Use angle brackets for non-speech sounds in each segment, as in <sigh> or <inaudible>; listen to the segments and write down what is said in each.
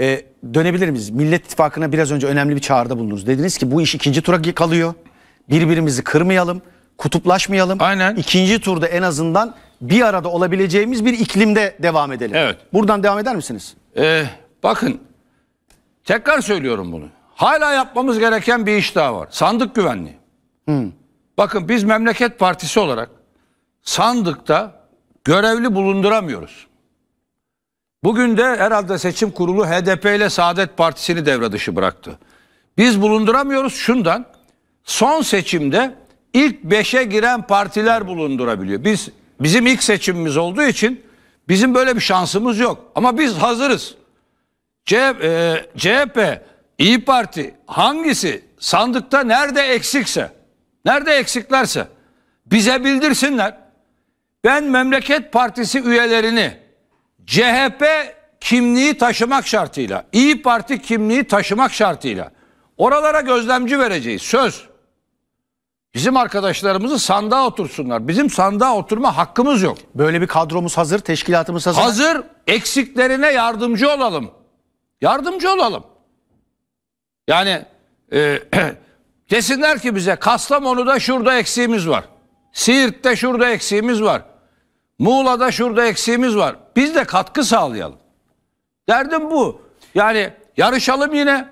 Ee, dönebilir miyiz? Millet İttifakı'na biraz önce önemli bir çağrıda bulundunuz. Dediniz ki bu iş ikinci tura kalıyor. Birbirimizi kırmayalım, kutuplaşmayalım. Aynen. İkinci turda en azından bir arada olabileceğimiz bir iklimde devam edelim. Evet. Buradan devam eder misiniz? Ee, bakın tekrar söylüyorum bunu. Hala yapmamız gereken bir iş daha var. Sandık güvenliği. Hmm. Bakın biz memleket partisi olarak sandıkta görevli bulunduramıyoruz. Bugün de herhalde seçim kurulu HDP ile Saadet Partisi'ni devre dışı bıraktı. Biz bulunduramıyoruz şundan. Son seçimde ilk 5'e giren partiler bulundurabiliyor. Biz bizim ilk seçimimiz olduğu için bizim böyle bir şansımız yok. Ama biz hazırız. CHP, e, CHP İyi Parti hangisi sandıkta nerede eksikse, nerede eksiklerse bize bildirsinler. Ben Memleket Partisi üyelerini CHP kimliği taşımak şartıyla, İyi Parti kimliği taşımak şartıyla oralara gözlemci vereceğiz. Söz. Bizim arkadaşlarımızı sandığa otursunlar. Bizim sandığa oturma hakkımız yok. Böyle bir kadromuz hazır, teşkilatımız hazır. Hazır. Eksiklerine yardımcı olalım. Yardımcı olalım. Yani e, <clears throat> desinler ki bize Kastamonu'da şurada eksiğimiz var. Siirt'te şurada eksiğimiz var. Muğla'da şurada eksiğimiz var. Biz de katkı sağlayalım. Derdim bu. Yani yarışalım yine.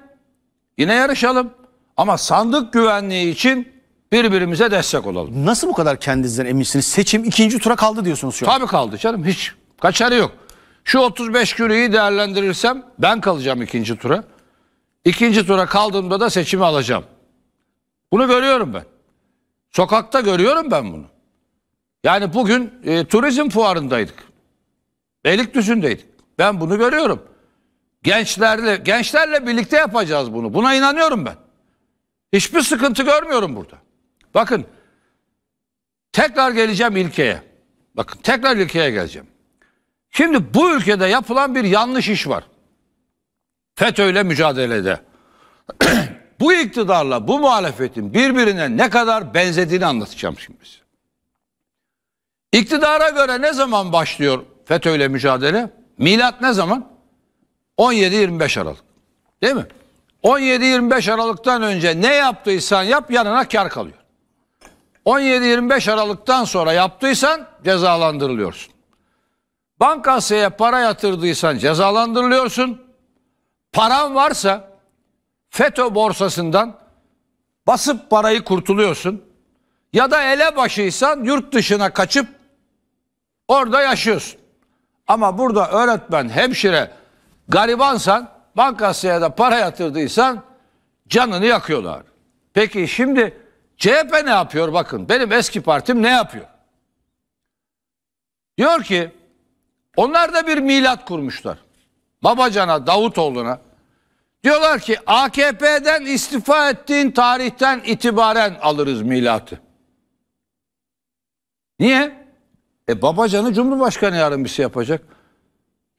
Yine yarışalım. Ama sandık güvenliği için birbirimize destek olalım. Nasıl bu kadar kendinizden eminsiniz? Seçim ikinci tura kaldı diyorsunuz şu an. Tabii kaldı canım hiç. Kaçarı yok. Şu 35 günü iyi değerlendirirsem ben kalacağım ikinci tura. İkinci tura kaldığımda da seçimi alacağım. Bunu görüyorum ben. Sokakta görüyorum ben bunu. Yani bugün e, turizm fuarındaydık. Beylikdüzü'ndeydik. Ben bunu görüyorum. Gençlerle gençlerle birlikte yapacağız bunu. Buna inanıyorum ben. Hiçbir sıkıntı görmüyorum burada. Bakın tekrar geleceğim ilkeye. Bakın tekrar ilkeye geleceğim. Şimdi bu ülkede yapılan bir yanlış iş var. FETÖ ile mücadelede. <clears throat> bu iktidarla bu muhalefetin birbirine ne kadar benzediğini anlatacağım şimdi size. İktidara göre ne zaman başlıyor FETÖ ile mücadele? Milat ne zaman? 17-25 Aralık. Değil mi? 17-25 Aralık'tan önce ne yaptıysan yap yanına kar kalıyor. 17-25 Aralık'tan sonra yaptıysan cezalandırılıyorsun. Bankasaya para yatırdıysan cezalandırılıyorsun. Paran varsa FETÖ borsasından basıp parayı kurtuluyorsun. Ya da elebaşıysan yurt dışına kaçıp Orada yaşıyorsun. Ama burada öğretmen, hemşire, garibansan, bankasıya da para yatırdıysan canını yakıyorlar. Peki şimdi CHP ne yapıyor? Bakın benim eski partim ne yapıyor? Diyor ki onlar da bir milat kurmuşlar. Babacan'a, Davutoğlu'na. Diyorlar ki AKP'den istifa ettiğin tarihten itibaren alırız milatı. Niye? E Babacan'ı Cumhurbaşkanı yarın bir şey yapacak.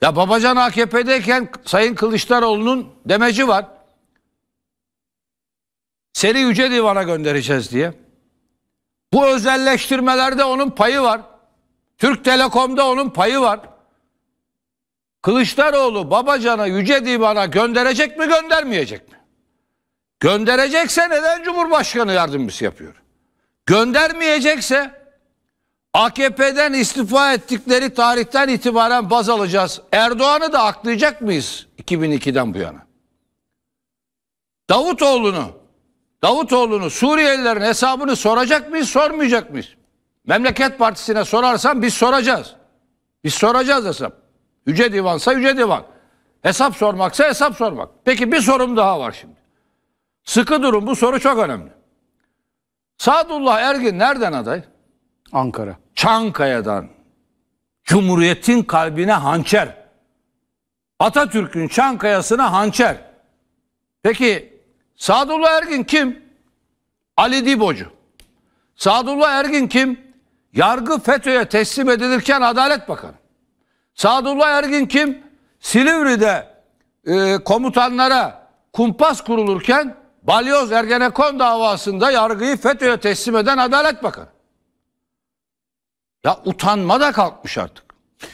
Ya Babacan AKP'deyken Sayın Kılıçdaroğlu'nun demeci var. Seni Yüce Divan'a göndereceğiz diye. Bu özelleştirmelerde onun payı var. Türk Telekom'da onun payı var. Kılıçdaroğlu Babacan'a Yüce Divan'a gönderecek mi göndermeyecek mi? Gönderecekse neden Cumhurbaşkanı yardımcısı yapıyor? Göndermeyecekse AKP'den istifa ettikleri tarihten itibaren baz alacağız. Erdoğan'ı da aklayacak mıyız 2002'den bu yana? Davutoğlu'nu, Davutoğlu'nu Suriyelilerin hesabını soracak mıyız, sormayacak mıyız? Memleket Partisi'ne sorarsan biz soracağız. Biz soracağız hesap. Yüce Divan'sa Yüce Divan. Hesap sormaksa hesap sormak. Peki bir sorum daha var şimdi. Sıkı durun bu soru çok önemli. Sadullah Ergin nereden aday? Ankara. Çankaya'dan Cumhuriyet'in kalbine hançer. Atatürk'ün Çankaya'sına hançer. Peki Sadullah Ergin kim? Ali Dibocu. Sadullah Ergin kim? Yargı FETÖ'ye teslim edilirken Adalet Bakanı. Sadullah Ergin kim? Silivri'de e, komutanlara kumpas kurulurken Balyoz Ergenekon davasında yargıyı FETÖ'ye teslim eden Adalet Bakanı. Ya utanma da kalkmış artık.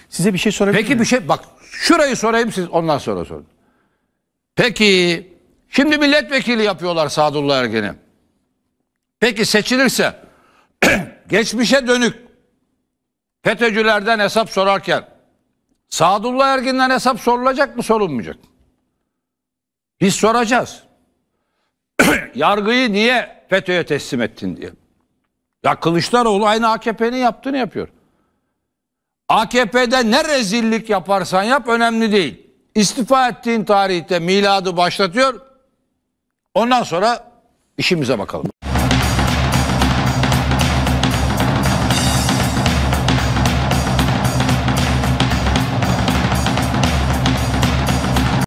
Size bir şey sorabilir Peki bir şey bak şurayı sorayım siz ondan sonra sorun. Peki şimdi milletvekili yapıyorlar Sadullah Ergen'i. Peki seçilirse <clears throat> geçmişe dönük FETÖ'cülerden hesap sorarken Sadullah Ergin'den hesap sorulacak mı sorulmayacak mı? Biz soracağız. <clears throat> Yargıyı niye FETÖ'ye teslim ettin diye. Ya Kılıçdaroğlu aynı AKP'nin yaptığını yapıyor. AKP'de ne rezillik yaparsan yap önemli değil. İstifa ettiğin tarihte miladı başlatıyor. Ondan sonra işimize bakalım.